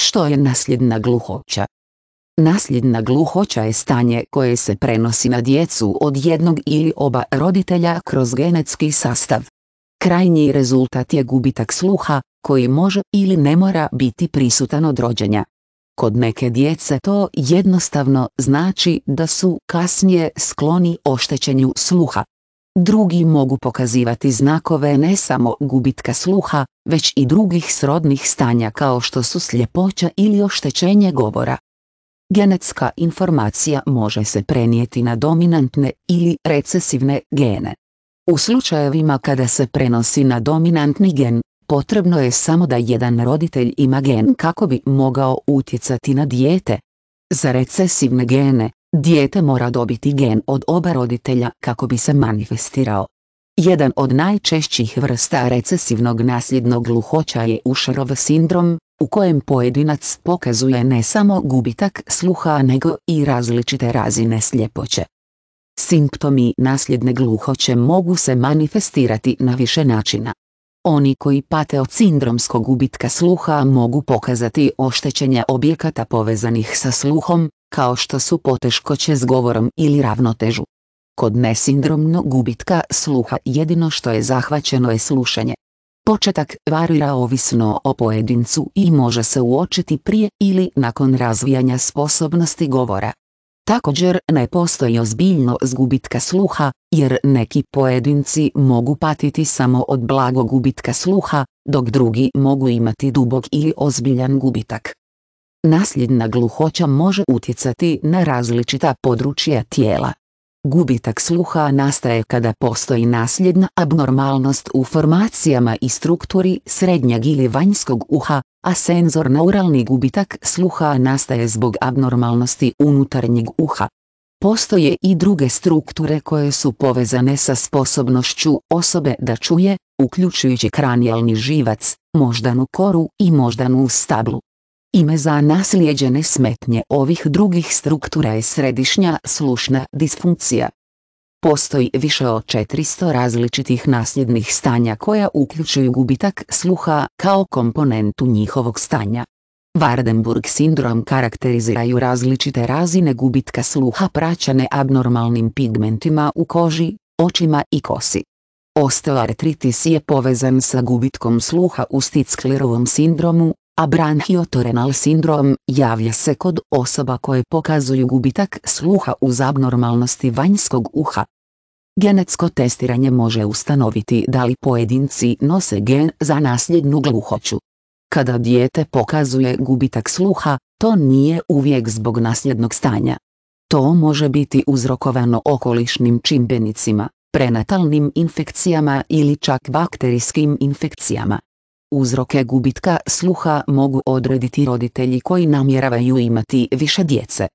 Što je nasljedna gluhoća? Nasljedna gluhoća je stanje koje se prenosi na djecu od jednog ili oba roditelja kroz genetski sastav. Krajnji rezultat je gubitak sluha, koji može ili ne mora biti prisutan od rođenja. Kod neke djece to jednostavno znači da su kasnije skloni oštećenju sluha. Drugi mogu pokazivati znakove ne samo gubitka sluha, već i drugih srodnih stanja kao što su sljepoća ili oštećenje govora. Genetska informacija može se prenijeti na dominantne ili recesivne gene. U slučajevima kada se prenosi na dominantni gen, potrebno je samo da jedan roditelj ima gen kako bi mogao utjecati na dijete. Za recesivne gene, Dijete mora dobiti gen od oba roditelja kako bi se manifestirao. Jedan od najčešćih vrsta recesivnog nasljednog gluhoća je Usherov sindrom, u kojem pojedinac pokazuje ne samo gubitak sluha nego i različite razine sljepoće. Simptomi nasljedne gluhoće mogu se manifestirati na više načina. Oni koji pate od sindromskog gubitka sluha mogu pokazati oštećenja objekata povezanih sa sluhom, kao što su poteškoće s govorom ili ravnotežu. Kod nesindromnog gubitka sluha jedino što je zahvaćeno je slušanje. Početak varira ovisno o pojedincu i može se uočiti prije ili nakon razvijanja sposobnosti govora. Također ne postoji ozbiljno zgubitka sluha, jer neki pojedinci mogu patiti samo od blago gubitka sluha, dok drugi mogu imati dubog ili ozbiljan gubitak. Nasljedna gluhoća može utjecati na različita područja tijela. Gubitak sluha nastaje kada postoji nasljedna abnormalnost u formacijama i strukturi srednjeg ili vanjskog uha, a uralni gubitak sluha nastaje zbog abnormalnosti unutarnjeg uha. Postoje i druge strukture koje su povezane sa sposobnošću osobe da čuje, uključujući kranijalni živac, moždanu koru i moždanu stablu. Ime za naslijeđene smetnje ovih drugih struktura je središnja slušna disfunkcija. Postoji više od 400 različitih nasljednih stanja koja uključuju gubitak sluha kao komponentu njihovog stanja. Vardenburg sindrom karakteriziraju različite razine gubitka sluha praćane abnormalnim pigmentima u koži, očima i kosi. Osteoartritis je povezan sa gubitkom sluha u sticklerovom sindromu, a branhiotorenal sindrom javlja se kod osoba koje pokazuju gubitak sluha uz abnormalnosti vanjskog uha. Genetsko testiranje može ustanoviti da li pojedinci nose gen za nasljednu gluhoću. Kada dijete pokazuje gubitak sluha, to nije uvijek zbog nasljednog stanja. To može biti uzrokovano okolišnim čimbenicima, prenatalnim infekcijama ili čak bakterijskim infekcijama. Uzroke gubitka sluha mogu odrediti roditelji koji namjeravaju imati više djece.